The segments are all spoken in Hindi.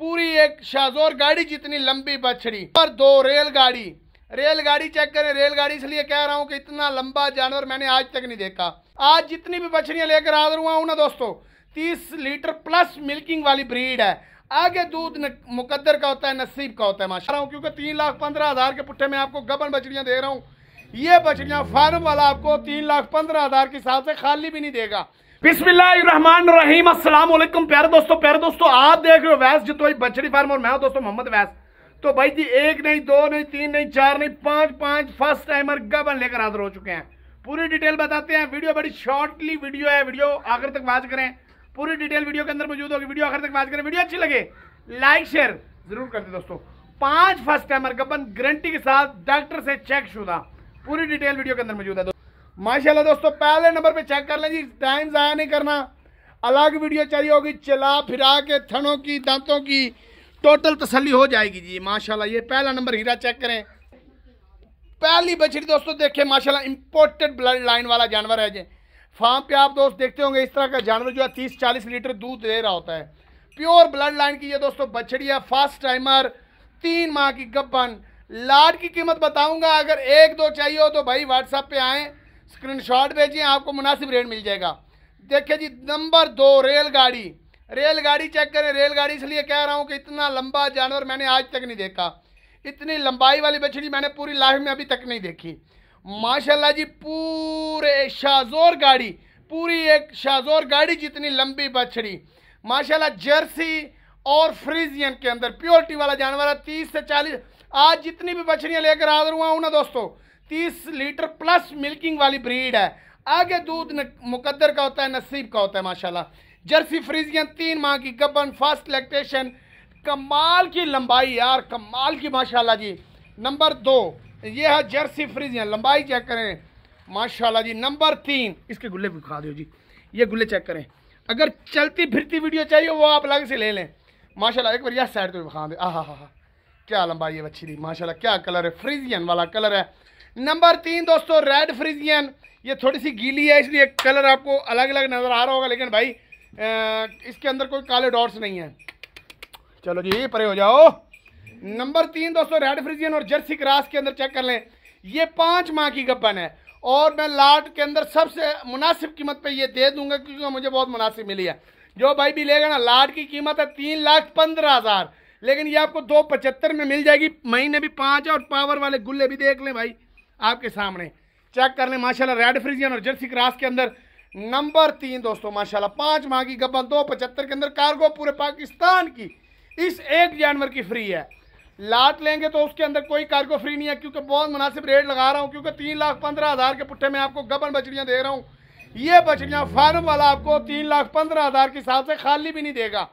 पूरी एक शाहजोर गाड़ी जितनी लंबी बछड़ी और दो रेलगाड़ी रेलगाड़ी चेक करें रेलगाड़ी इसलिए कह रहा हूँ कि इतना लंबा जानवर मैंने आज तक नहीं देखा आज जितनी भी बछड़ियाँ लेकर आ रहा हूँ ना दोस्तों तीस लीटर प्लस मिल्किंग वाली ब्रीड है आगे दूध मुकद्दर का होता है नसीब का होता है माशा रहा हूँ क्योंकि तीन लाख पंद्रह हज़ार के पुट्ठे में आपको गबन बछड़ियाँ दे रहा हूँ ये बछड़ियाँ फार्म वाला आपको तीन लाख पंद्रह हज़ार के हिसाब से खाली भी नहीं देगा बिस्मिल्लाहमान रहीम अस्सलाम वालेकुम प्यारे दोस्तों प्यारे दोस्तों आप देख रहे हो वैस जितोई बछड़ी फार्म और मैं हूं दोस्तों मोहम्मद वैस तो भाई जी एक नहीं दो नहीं तीन नहीं चार नहीं पांच पांच फर्स्ट टाइमर गबन लेकर हाजिर हो चुके हैं पूरी डिटेल बताते हैं वीडियो बड़ी शॉर्टली वीडियो है वीडियो आखिर तक बात करें पूरी डिटेल वीडियो के अंदर मौजूद होगी वीडियो आखिर तक बात करें वीडियो अच्छी लगे लाइक शेयर जरूर कर दे दोस्तों पांच फर्स्ट टाइमर गबन गारंटी के साथ डॉक्टर से चेक शुदा पूरी डिटेल वीडियो के अंदर मौजूद है माशाल्लाह दोस्तों पहले नंबर पे चेक कर लें जी टाइम ज़ाया नहीं करना अलग वीडियो चाहिए होगी चला फिरा के थनों की दांतों की टोटल तसली हो जाएगी जी माशाल्लाह ये पहला नंबर हीरा चेक करें पहली बछड़ी दोस्तों देखें माशा इम्पोर्टेड ब्लड लाइन वाला जानवर है जी फार्म पे आप दोस्त देखते होंगे इस तरह का जानवर जो है तीस चालीस लीटर दूध दे रहा होता है प्योर ब्लड लाइन की ये दोस्तों बछड़ी है फास्ट टाइमर तीन माह की गप्पन लाड की कीमत बताऊंगा अगर एक दो चाहिए हो तो भाई व्हाट्सएप पे आएँ स्क्रीनशॉट भेजिए आपको मुनासिब रेट मिल जाएगा देखिए जी नंबर दो रेलगाड़ी रेलगाड़ी चेक करें रेलगाड़ी इसलिए कह रहा हूँ कि इतना लंबा जानवर मैंने आज तक नहीं देखा इतनी लंबाई वाली बछड़ी मैंने पूरी लाइफ में अभी तक नहीं देखी माशाल्लाह जी पूरे शाहजोर गाड़ी पूरी एक शाहजोर गाड़ी जितनी लंबी बछड़ी माशाल्लाह जर्सी और फ्रीजियन के अंदर प्योरिटी वाला जानवर है तीस से चालीस आज जितनी भी बछड़ियाँ लेकर हाजिर हुआ हूँ ना दोस्तों तीस लीटर प्लस मिल्किंग वाली ब्रीड है आगे दूध मुकद्दर का होता है नसीब का होता है माशाल्लाह जर्सी फ्रीजियन तीन माह की गबन फर्स्ट लैक्टेशन कमाल की लंबाई यार कमाल की माशाल्लाह जी नंबर दो ये है जर्सी फ्रीजियन लंबाई चेक करें माशाल्लाह जी नंबर तीन इसके गुल्ले भी खा दो जी ये गुल्ले चेक करें अगर चलती फिरती वीडियो चाहिए वो आप अलग से ले लें माशाल्लाह एक बार यह साइड तो भी खा दें आह हा हा क्या लंबाई है बच्ची दी माशाल्लाह क्या कलर है फ्रीजियन वाला कलर है नंबर तीन दोस्तों रेड फ्रिजियन ये थोड़ी सी गीली है इसलिए कलर आपको अलग अलग नज़र आ रहा होगा लेकिन भाई इसके अंदर कोई काले डॉट्स नहीं है चलो जी परे हो जाओ नंबर तीन दोस्तों रेड फ्रिजियन और जर्सी क्रास के अंदर चेक कर लें ये पाँच माह की गप्पन है और मैं लाट के अंदर सबसे मुनासिब कीमत पे ये दे दूंगा क्योंकि मुझे बहुत मुनासिब मिली है जो भाई भी लेगा ना लाट की कीमत है तीन लाख पंद्रह हज़ार लेकिन ये आपको दो पचहत्तर में मिल जाएगी महीने भी पाँच और पावर वाले गुल्ले भी देख लें भाई आपके सामने चेक कर लें माशाला रेड फ्रिजियन और जर्सी क्रास के अंदर नंबर तीन दोस्तों माशाला पाँच माह की गब्बा दो पचहत्तर के अंदर कार्गो पूरे पाकिस्तान की इस एक जानवर की फ्री है लाट लेंगे तो उसके अंदर कोई कार्गो फ्री नहीं है क्योंकि बहुत मुनासिब रेट लगा रहा हूँ क्योंकि तीन लाख पंद्रह हज़ार के पुट्ठे में आपको गबन बछड़ियाँ दे रहा हूँ ये बछड़ियाँ फार्म वाला आपको तीन लाख पंद्रह हज़ार के हिसाब से खाली भी नहीं देगा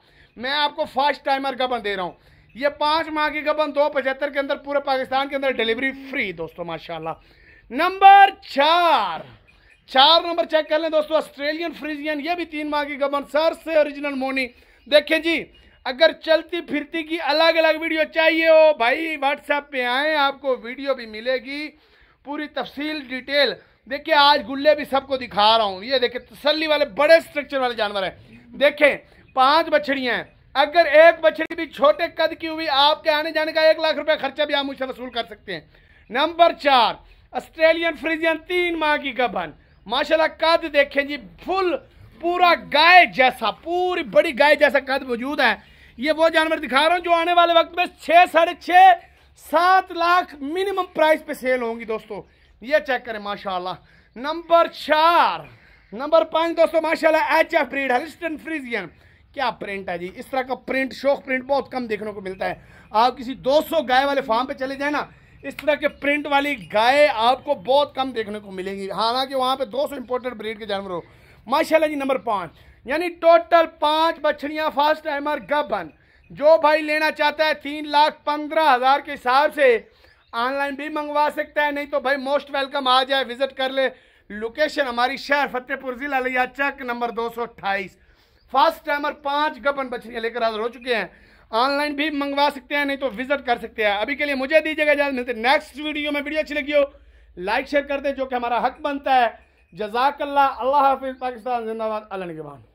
मैं आपको फर्स्ट टाइमर गबन दे रहा हूँ ये पांच माह की गबन दो पचहत्तर के अंदर पूरे पाकिस्तान के अंदर डिलीवरी फ्री दोस्तों माशाल्लाह नंबर चार चार नंबर चेक कर लें दोस्तों ऑस्ट्रेलियन फ्रीजियन ये भी तीन माह की गबन सर से ओरिजिनल मोनी देखें जी अगर चलती फिरती की अलग अलग वीडियो चाहिए हो भाई व्हाट्सएप पे आए आपको वीडियो भी मिलेगी पूरी तफसील डिटेल देखिए आज गुल्ले भी सबको दिखा रहा हूँ ये देखिए तसली वाले बड़े स्ट्रक्चर वाले जानवर हैं देखें पांच बछड़ियाँ हैं अगर एक बछड़ी भी छोटे कद की हुई आपके आने जाने का एक लाख रुपए खर्चा भी आप मुझसे वसूल कर सकते हैं नंबर चार ऑस्ट्रेलियन फ्रीजियन तीन माह की गबन माशाल्लाह कद देखें जी फुल पूरा गाय जैसा पूरी बड़ी गाय जैसा कद मौजूद है ये वो जानवर दिखा रहा हूँ जो आने वाले वक्त में छः साढ़े छः सात लाख मिनिमम प्राइस पे सेल होंगी दोस्तों ये चेक करें माशाल्लाह नंबर चार नंबर पाँच दोस्तों माशाल्लाह एच एफ ब्रीड है लिस्टन क्या प्रिंट है जी इस तरह का प्रिंट शोक प्रिंट बहुत कम देखने को मिलता है आप किसी 200 गाय वाले फार्म पे चले जाए ना इस तरह के प्रिंट वाली गाय आपको बहुत कम देखने को मिलेंगी हालांकि वहाँ पे 200 सौ इम्पोर्टेड ब्रीड के जानवर हो माशाल्लाह जी नंबर पाँच यानी टोटल पाँच बछड़ियाँ फास्ट टाइमर गबन जो भाई लेना चाहता है तीन लाख पंद्रह हज़ार के हिसाब से ऑनलाइन भी मंगवा सकता है नहीं तो भाई मोस्ट वेलकम आ जाए विज़िट कर ले लोकेशन हमारी शहर फतेहपुर ज़िला लिया चक नंबर दो सौ अट्ठाईस फर्स्ट टाइमर पांच गबन बछड़ियाँ लेकर हाजिर हो चुके हैं ऑनलाइन भी मंगवा सकते हैं नहीं तो विजिट कर सकते हैं अभी के लिए मुझे दीजिएगा इजाजत मिलते नेक्स्ट वीडियो में वीडियो अच्छी लगी हो लाइक शेयर कर दें जो कि हमारा हक बनता है जजाकल्ला अल्लाह हाफिज़ पाकिस्तान जिंदाबाद अलग